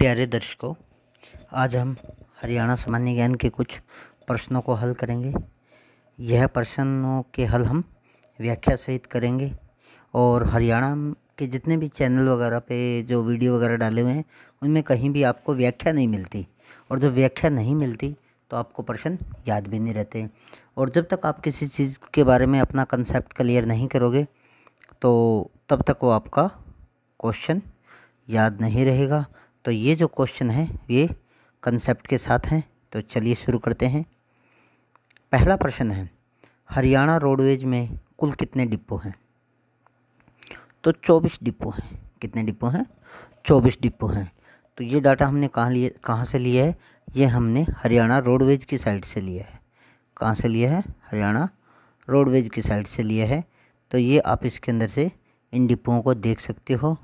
प्यारे दर्शकों आज हम हरियाणा सामान्य ज्ञान के कुछ प्रश्नों को हल करेंगे यह प्रश्नों के हल हम व्याख्या सहित करेंगे और हरियाणा के जितने भी चैनल वगैरह पे जो वीडियो वगैरह डाले हुए हैं उनमें कहीं भी आपको व्याख्या नहीं मिलती और जब व्याख्या नहीं मिलती तो आपको प्रश्न याद भी नहीं रहते और जब तक आप किसी चीज़ के बारे में अपना कंसेप्ट क्लियर नहीं करोगे तो तब तक वो आपका क्वेश्चन याद नहीं रहेगा तो ये जो क्वेश्चन है ये कंसेप्ट के साथ हैं तो चलिए शुरू करते हैं पहला प्रश्न है हरियाणा रोडवेज में कुल कितने डिपो हैं तो 24 डिपो हैं कितने डिपो हैं 24 डिपो हैं तो ये डाटा हमने कहाँ लिए कहाँ से लिया है ये हमने हरियाणा रोडवेज की साइड से लिया है कहाँ से लिया है हरियाणा रोडवेज की साइड से लिया है तो ये आप इसके अंदर से इन डिपों को देख सकते हो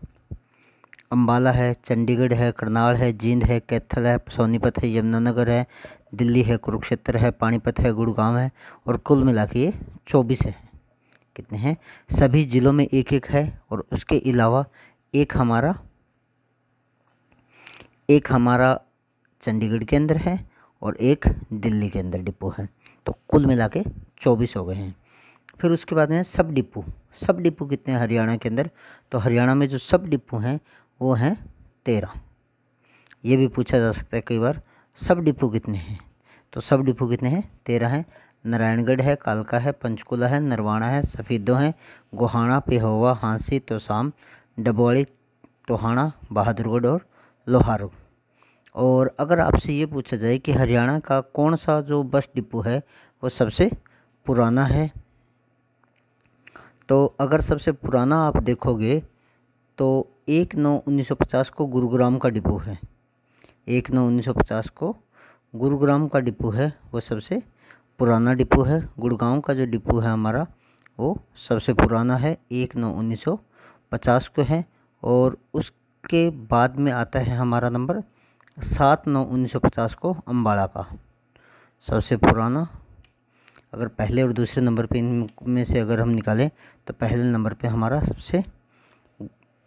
अम्बाला है चंडीगढ़ है करनाल है जींद है कैथल है सोनीपत है यमुनानगर है दिल्ली है कुरुक्षेत्र है पानीपत है गुड़गांव है और कुल मिला के ये चौबीस है कितने हैं सभी ज़िलों में एक एक है और उसके अलावा एक हमारा एक हमारा चंडीगढ़ के अंदर है और एक दिल्ली के अंदर डिपो है तो कुल मिला के चौबीस हो गए हैं फिर उसके बाद में सब डिपो सब डिपो कितने हैं हरियाणा के अंदर तो हरियाणा में जो सब डिपो हैं वो हैं तेरह ये भी पूछा जा सकता है कई बार सब डिपो कितने हैं तो सब डिपो कितने हैं तेरह हैं नारायणगढ़ है कालका है पंचकुला है नरवाणा है सफ़ीदो हैं गोहाना पिहोवा हाँसी तोसाम डबौली टोहाना बहादुरगढ़ और लोहारू और अगर आपसे ये पूछा जाए कि हरियाणा का कौन सा जो बस डिपो है वो सबसे पुराना है तो अगर सबसे पुराना आप देखोगे तो एक नौ उन्नीस सौ पचास को गुरुग्राम का डिपो है एक नौ उन्नीस सौ पचास को गुरुग्राम का डिपो है वो सबसे पुराना डिपो है गुड़गांव का जो डिपो है हमारा वो सबसे पुराना है एक नौ उन्नीस सौ पचास को है और उसके बाद में आता है हमारा नंबर सात नौ उन्नीस सौ पचास को अम्बाड़ा का सबसे पुराना अगर पहले और दूसरे नंबर पे इनमें से अगर हम निकालें तो पहले नंबर पे हमारा सबसे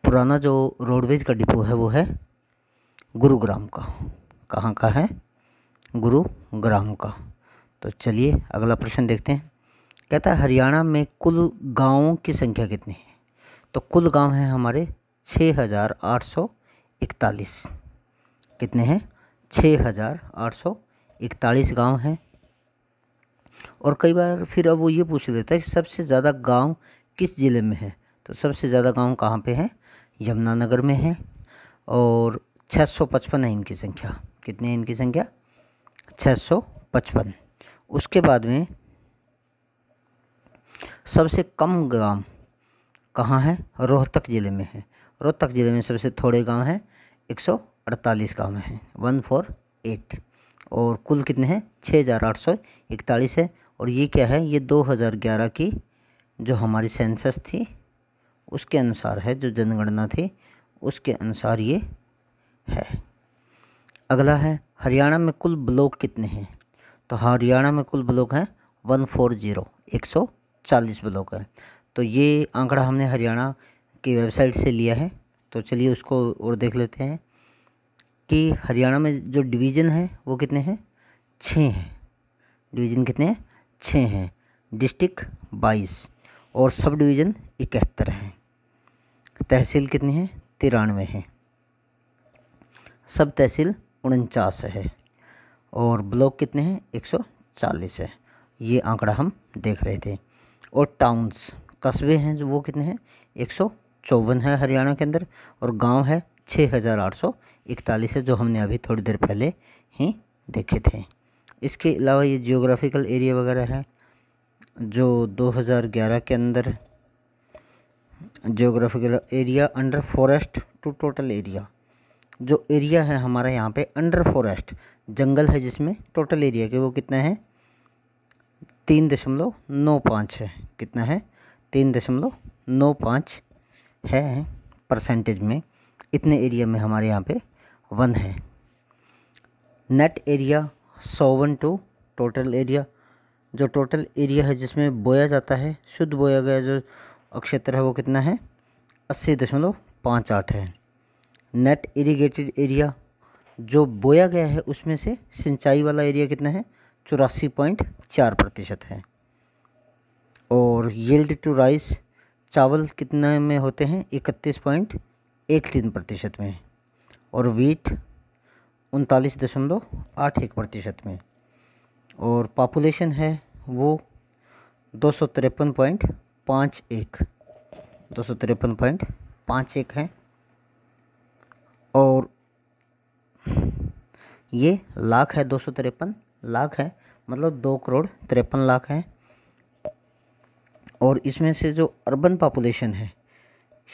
पुराना जो रोडवेज का डिपो है वो है गुरुग्राम का कहाँ का है गुरुग्राम का तो चलिए अगला प्रश्न देखते हैं कहता है हरियाणा में कुल गांवों की संख्या कितनी है तो कुल गांव हैं हमारे छः हज़ार आठ सौ इकतालीस कितने हैं छः हज़ार आठ सौ इकतालीस गाँव हैं और कई बार फिर अब वो ये पूछ लेता है कि सबसे ज़्यादा गांव किस ज़िले में है तो सबसे ज़्यादा गांव कहाँ पे हैं यमुनानगर में है और 655 है इनकी संख्या कितनी है इनकी संख्या 655 उसके बाद में सबसे कम ग्राम कहाँ है रोहतक ज़िले में है रोहतक ज़िले में सबसे थोड़े गांव हैं 148 गांव हैं एट और कुल कितने हैं 6841 है और ये क्या है ये 2011 की जो हमारी सेंसस थी उसके अनुसार है जो जनगणना थी उसके अनुसार ये है अगला है हरियाणा में कुल ब्लॉक कितने हैं तो हरियाणा में कुल ब्लॉक हैं वन फोर जीरो एक सौ चालीस ब्लॉक है तो ये आंकड़ा हमने हरियाणा की वेबसाइट से लिया है तो चलिए उसको और देख लेते हैं कि हरियाणा में जो डिवीज़न है वो कितने हैं छः हैं डिवीज़न कितने हैं छः हैं डिस्ट्रिक्ट बाईस और सब डिवीज़न इकहत्तर हैं तहसील कितनी है तिरानवे है सब तहसील उनचास है और ब्लॉक कितने हैं 140 है ये आंकड़ा हम देख रहे थे और टाउन्स कस्बे हैं जो वो कितने हैं एक है हरियाणा के अंदर और गांव है 6841 है जो हमने अभी थोड़ी देर पहले ही देखे थे इसके अलावा ये जियोग्राफिकल एरिया वगैरह है जो 2011 के अंदर geographical area under forest to total area जो एरिया है हमारा यहाँ पे अंडर फॉरेस्ट जंगल है जिसमें टोटल एरिया के वो कितना है तीन दशमलव नौ पाँच है कितना है तीन दशमलव नौ पाँच है परसेंटेज में इतने एरिया में हमारे यहाँ पे वन है net area sown to total area जो टोटल एरिया है जिसमें बोया जाता है शुद्ध बोया गया जो क्षेत्र है वो कितना है अस्सी दशमलव पाँच आठ है नेट इरिगेटेड एरिया जो बोया गया है उसमें से सिंचाई वाला एरिया कितना है चौरासी पॉइंट चार प्रतिशत है और येल्ड टू राइस चावल कितने में होते हैं इकतीस पॉइंट एक तीन प्रतिशत में और वीट उनतालीस दशमलव आठ एक प्रतिशत में और पॉपुलेशन है वो दो सौ तिरपन पॉइंट पाँच एक दो सौ तिरपन पॉइंट पाँच एक है और ये लाख है दो सौ तिरपन लाख है मतलब दो करोड़ तिरपन लाख है और इसमें से जो अर्बन पॉपुलेशन है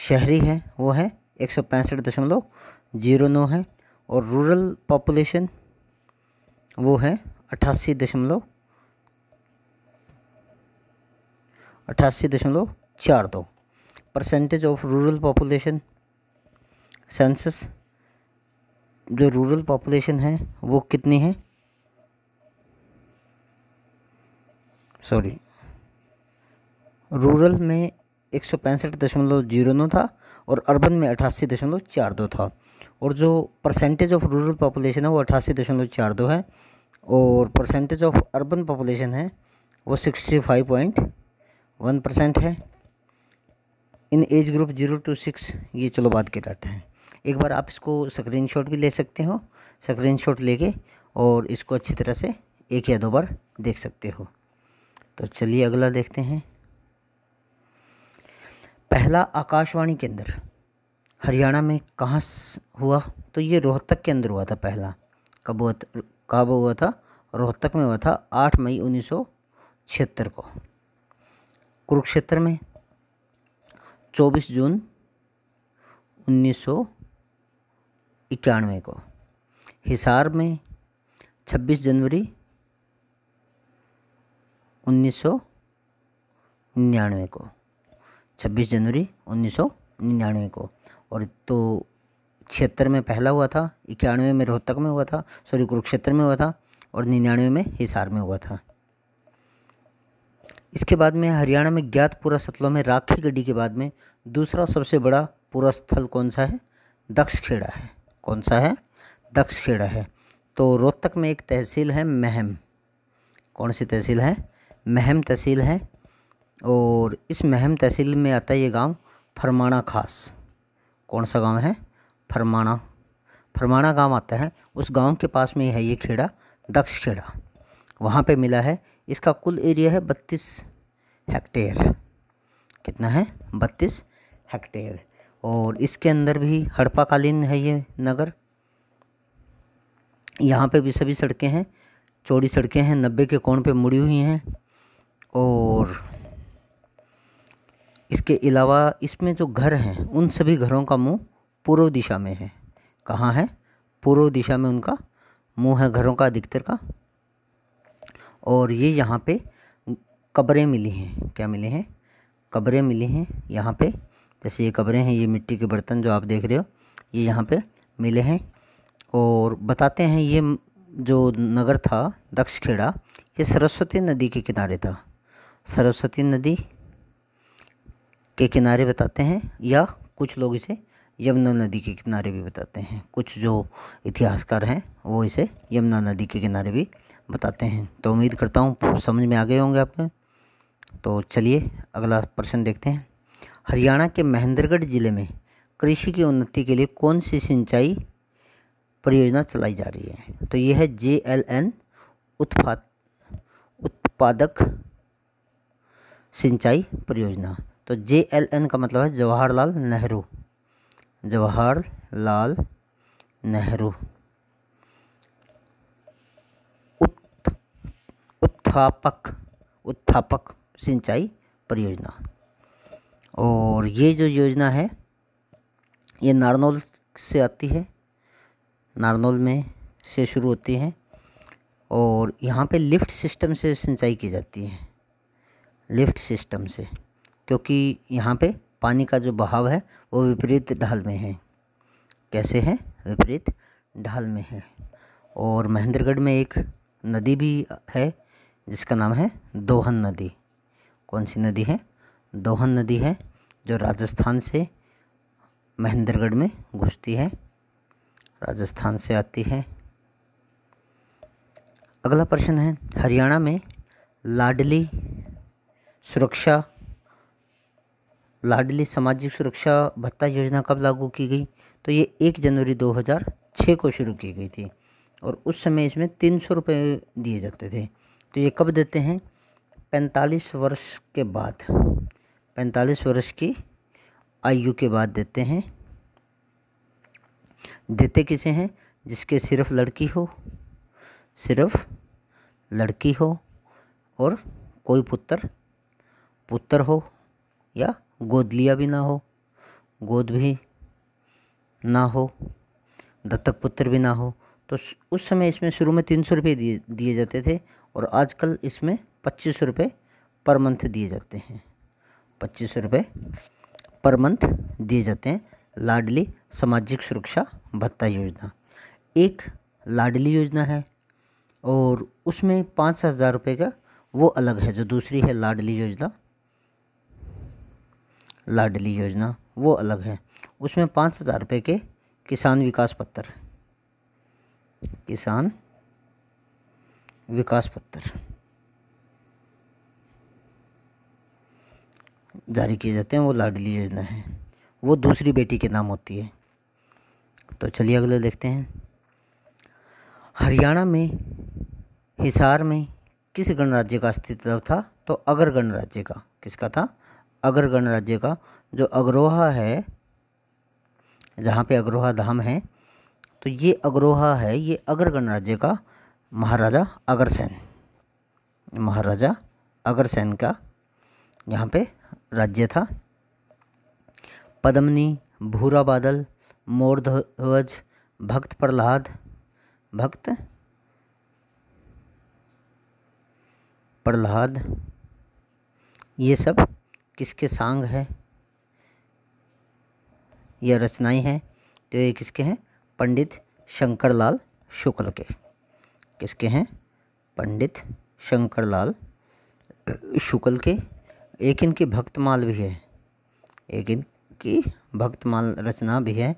शहरी है वो है एक सौ पैंसठ दशमलव जीरो नौ है और रूरल पॉपुलेशन वो है अट्ठासी दशमलव अट्ठासी दशमलव चार दो percentage of rural population census जो रूरल पॉपुलेशन है वो कितनी है सॉरी रूरल में एक सौ पैंसठ दशमलव जीरो नौ था और अर्बन में अट्ठासी दशमलव चार दो था और जो परसेंटेज ऑफ रूरल पॉपुलेशन है वो अट्ठासी दशमलव चार दो है और परसेंटेज ऑफ अर्बन पॉपुलेशन है वो sixty five point one percent है in age group zero to six ये चलो बाद के डाटा है एक बार आप इसको शॉट भी ले सकते हो शॉट लेके और इसको अच्छी तरह से एक या दो बार देख सकते हो तो चलिए अगला देखते हैं पहला आकाशवाणी के अंदर हरियाणा में कहाँ हुआ तो ये रोहतक के अंदर हुआ था पहला कब हुआ कब हुआ था रोहतक में हुआ था आठ मई उन्नीस को कुरुक्षेत्र में 24 जून उन्नीस इक्यानवे को हिसार में 26 जनवरी उन्नीस निन्यानवे को 26 जनवरी उन्नीस निन्यानवे को और तो छिहत्तर में पहला हुआ था इक्यानवे में रोहतक में हुआ था सॉरी कुरुक्षेत्र में हुआ था और निन्यानवे में हिसार में हुआ था इसके बाद में हरियाणा में ज्ञातपुरा सतलों में राखी गड्ढी के बाद में दूसरा सबसे बड़ा पूरा स्थल कौन सा है दक्षखेड़ा है कौन सा है दक्षखेड़ा है तो रोहतक में एक तहसील है महम कौन सी तहसील है महम तहसील है और इस महम तहसील में आता है ये गांव फरमाना खास कौन सा गांव है फरमाना फरमाना गांव आता है उस गांव के पास में है ये खेड़ा दक्षखेड़ा वहाँ पे मिला है इसका कुल एरिया है बत्तीस हेक्टेयर कितना है बत्तीस हेक्टेयर और इसके अंदर भी हड़प्पाकालीन है ये नगर यहाँ पे भी सभी सड़कें हैं चौड़ी सड़कें हैं नब्बे के कोण पे मुड़ी हुई हैं और इसके अलावा इसमें जो घर हैं उन सभी घरों का मुंह पूर्व दिशा में है कहाँ है पूर्व दिशा में उनका मुंह है घरों का अधिकतर का और ये यहाँ पे कब्रें मिली हैं क्या मिले हैं कब्रें मिली हैं यहाँ पे जैसे ये कब्रें हैं ये मिट्टी के बर्तन जो आप देख रहे हो ये यहाँ पे मिले हैं और बताते हैं ये जो नगर था दक्षखेड़ा ये सरस्वती नदी के किनारे था सरस्वती नदी के किनारे बताते हैं या कुछ लोग इसे यमुना नदी के किनारे भी बताते हैं कुछ जो इतिहासकार हैं वो इसे यमुना नदी के किनारे भी बताते हैं तो उम्मीद करता हूँ समझ में आ गए होंगे आपके तो चलिए अगला प्रश्न देखते हैं हरियाणा के महेंद्रगढ़ ज़िले में कृषि की उन्नति के लिए कौन सी सिंचाई परियोजना चलाई जा रही है तो यह है जे एल एन उत्पाद उत्पादक सिंचाई परियोजना तो जे एल एन का मतलब है जवाहरलाल नेहरू जवाहरलाल नेहरू उत्थापक उत्थापक सिंचाई परियोजना और ये जो योजना है ये नारनौल से आती है नारनौल में से शुरू होती है और यहाँ पे लिफ्ट सिस्टम से सिंचाई की जाती है लिफ्ट सिस्टम से क्योंकि यहाँ पे पानी का जो बहाव है वो विपरीत ढाल में है कैसे है विपरीत ढाल में है और महेंद्रगढ़ में एक नदी भी है जिसका नाम है दोहन नदी कौन सी नदी है दोहन नदी है जो राजस्थान से महेंद्रगढ़ में घुसती है राजस्थान से आती है अगला प्रश्न है हरियाणा में लाडली सुरक्षा लाडली सामाजिक सुरक्षा भत्ता योजना कब लागू की गई तो ये एक जनवरी 2006 को शुरू की गई थी और उस समय इसमें तीन सौ रुपये दिए जाते थे तो ये कब देते हैं पैंतालीस वर्ष के बाद पैंतालीस वर्ष की आयु के बाद देते हैं देते किसे हैं जिसके सिर्फ लड़की हो सिर्फ लड़की हो और कोई पुत्र पुत्र हो या गोद लिया भी ना हो गोद भी ना हो दत्तक पुत्र भी ना हो तो उस समय इसमें शुरू में तीन सौ रुपये दिए दिए जाते थे और आजकल इसमें पच्चीस रुपये पर मंथ दिए जाते हैं पच्चीस रुपये पर मंथ दिए जाते हैं लाडली सामाजिक सुरक्षा भत्ता योजना एक लाडली योजना है और उसमें पाँच हज़ार रुपये का वो अलग है जो दूसरी है लाडली योजना लाडली योजना वो अलग है उसमें पाँच हज़ार रुपये के किसान विकास पत्र किसान विकास पत्र जारी किए जाते हैं वो लाडली योजना है वो दूसरी बेटी के नाम होती है तो चलिए अगले देखते हैं हरियाणा में हिसार में किस गणराज्य का अस्तित्व था तो अगर गणराज्य का किसका था अगर गणराज्य का जो अग्रोहा है जहाँ पे अग्रोहा धाम है तो ये अग्रोहा है ये अगर गणराज्य का महाराजा अग्रसेन महाराजा अग्रसेन का यहाँ पे राज्य था पद्मनी भूरा बादल मोरध्वज भक्त प्रहलाद भक्त प्रहलाद ये सब किसके सांग है या रचनाएं हैं तो ये किसके हैं पंडित शंकरलाल शुक्ल के किसके हैं पंडित शंकरलाल शुक्ल के एक इनकी भक्तमाल भी है एक इनकी भक्तमाल रचना भी है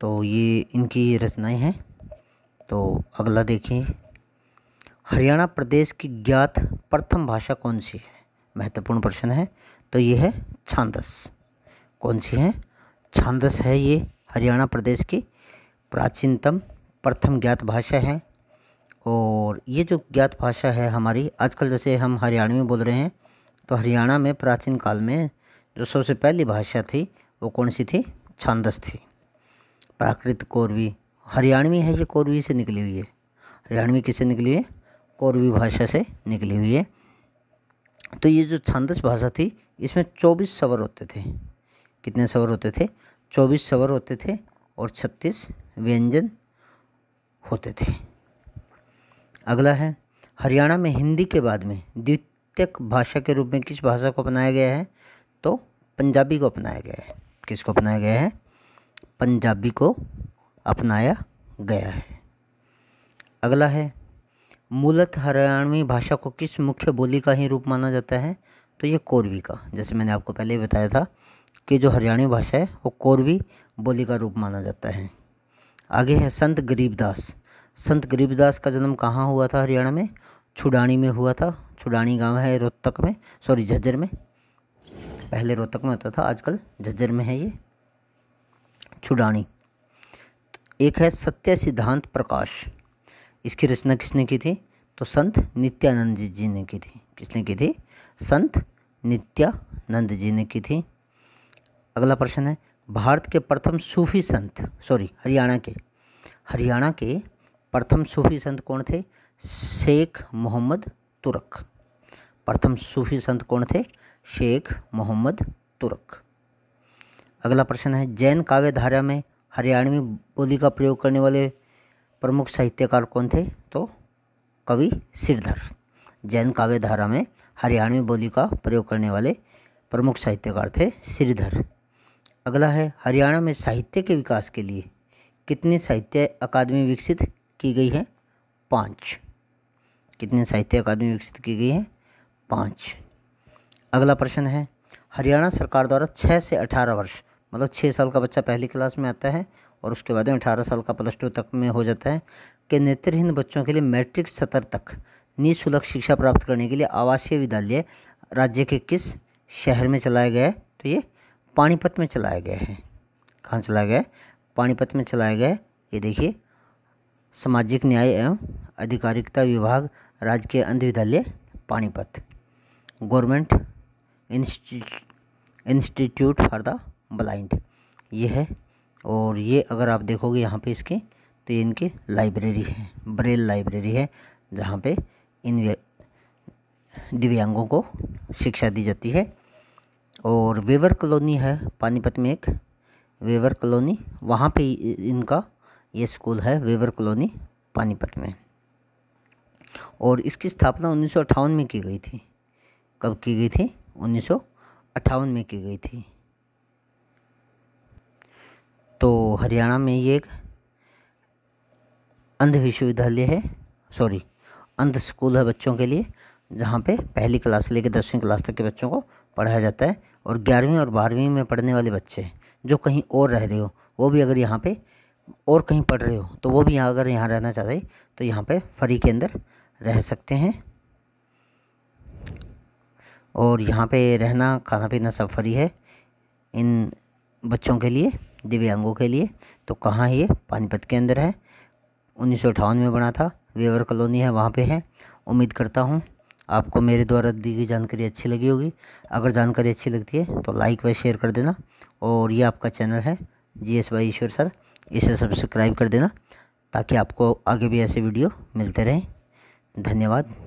तो ये इनकी रचनाएं हैं तो अगला देखिए हरियाणा प्रदेश की ज्ञात प्रथम भाषा कौन सी है महत्वपूर्ण प्रश्न है तो ये है छांदस कौन सी है छांदस है ये हरियाणा प्रदेश की प्राचीनतम प्रथम ज्ञात भाषा है और ये जो ज्ञात भाषा है हमारी आजकल जैसे हम हरियाणवी बोल रहे हैं तो हरियाणा में प्राचीन काल में जो सबसे पहली भाषा थी वो कौन सी थी छांदस थी प्राकृत कौरवी हरियाणवी है ये कौरवी से निकली हुई है हरियाणवी किससे निकली है कौरवी भाषा से निकली हुई है तो ये जो छांदस भाषा थी इसमें चौबीस सवर होते थे कितने सवर होते थे चौबीस सवर होते थे और छत्तीस व्यंजन होते थे अगला है हरियाणा में हिंदी के बाद में द्वितीयक भाषा के रूप में किस भाषा को अपनाया गया है तो पंजाबी को अपनाया गया है किसको अपनाया गया है पंजाबी को अपनाया गया है अगला है मूलत हरियाणवी भाषा को किस मुख्य बोली का ही रूप माना जाता है तो ये कोरवी का जैसे मैंने आपको पहले बताया था कि जो हरियाणवी भाषा है वो कोरवी बोली का रूप माना जाता है आगे है संत गरीबदास संत गरीबदास का जन्म कहाँ हुआ था हरियाणा में छुडानी में हुआ था छुडानी गांव है रोहतक में सॉरी झज्जर में पहले रोहतक में होता था आजकल झज्जर में है ये छुडानी एक है सत्य सिद्धांत प्रकाश इसकी रचना किसने की थी तो संत नित्यानंद जी ने की थी किसने की थी संत नित्यानंद जी ने की थी अगला प्रश्न है भारत के प्रथम सूफी संत सॉरी हरियाणा के हरियाणा के प्रथम सूफी संत कौन थे शेख मोहम्मद तुरक प्रथम सूफी संत कौन थे शेख मोहम्मद तुरक अगला प्रश्न है जैन काव्य धारा में हरियाणवी बोली का प्रयोग करने वाले प्रमुख साहित्यकार कौन थे तो कवि सिरधर जैन काव्य धारा में हरियाणवी बोली का प्रयोग करने वाले प्रमुख साहित्यकार थे श्रीधर अगला है हरियाणा में साहित्य के विकास के लिए कितनी साहित्य अकादमी विकसित की गई है पाँच कितने साहित्य अकादमी विकसित की गई है पाँच अगला प्रश्न है हरियाणा सरकार द्वारा छः से अठारह वर्ष मतलब छः साल का बच्चा पहली क्लास में आता है और उसके बाद में अठारह साल का प्लस टू तक में हो जाता है कि नेत्रहीन बच्चों के लिए मैट्रिक सतर तक निःशुल्क शिक्षा प्राप्त करने के लिए आवासीय विद्यालय राज्य के किस शहर में चलाया गया है तो ये पानीपत में चलाया गया है कहाँ चलाया गया है पानीपत में चलाया गया है ये देखिए सामाजिक न्याय एवं अधिकारिकता विभाग के अंध विद्यालय Panipat government institute for the blind ये है और ये अगर आप देखोगे यहाँ पे इसके तो ये इनकी लाइब्रेरी है ब्रेल लाइब्रेरी है जहाँ पे इन दिव्यांगों को शिक्षा दी जाती है और वेवर कॉलोनी है पानीपत में एक वेवर कॉलोनी वहाँ पे इनका ये स्कूल है वेवर कॉलोनी पानीपत में और इसकी स्थापना उन्नीस में की गई थी कब की गई थी उन्नीस में की गई थी तो हरियाणा में ये एक अंध विश्वविद्यालय है सॉरी अंध स्कूल है बच्चों के लिए जहाँ पे पहली क्लास से लेकर दसवीं क्लास तक के बच्चों को पढ़ाया जाता है और ग्यारहवीं और बारहवीं में पढ़ने वाले बच्चे जो कहीं और रह रहे हो वो भी अगर यहाँ पे और कहीं पढ़ रहे हो तो वो भी यहाँ अगर यहाँ रहना चाहते तो यहाँ पे फ्री के अंदर रह सकते हैं और यहाँ पे रहना खाना पीना सब फ्री है इन बच्चों के लिए दिव्यांगों के लिए तो कहाँ है ये पानीपत के अंदर है उन्नीस में बना था वेवर कॉलोनी है वहाँ पे है उम्मीद करता हूँ आपको मेरे द्वारा दी गई जानकारी अच्छी लगी होगी अगर जानकारी अच्छी लगती है तो लाइक व शेयर कर देना और ये आपका चैनल है G S Y Ishwar sir इसे सब्सक्राइब कर देना ताकि आपको आगे भी ऐसे वीडियो मिलते रहें धन्यवाद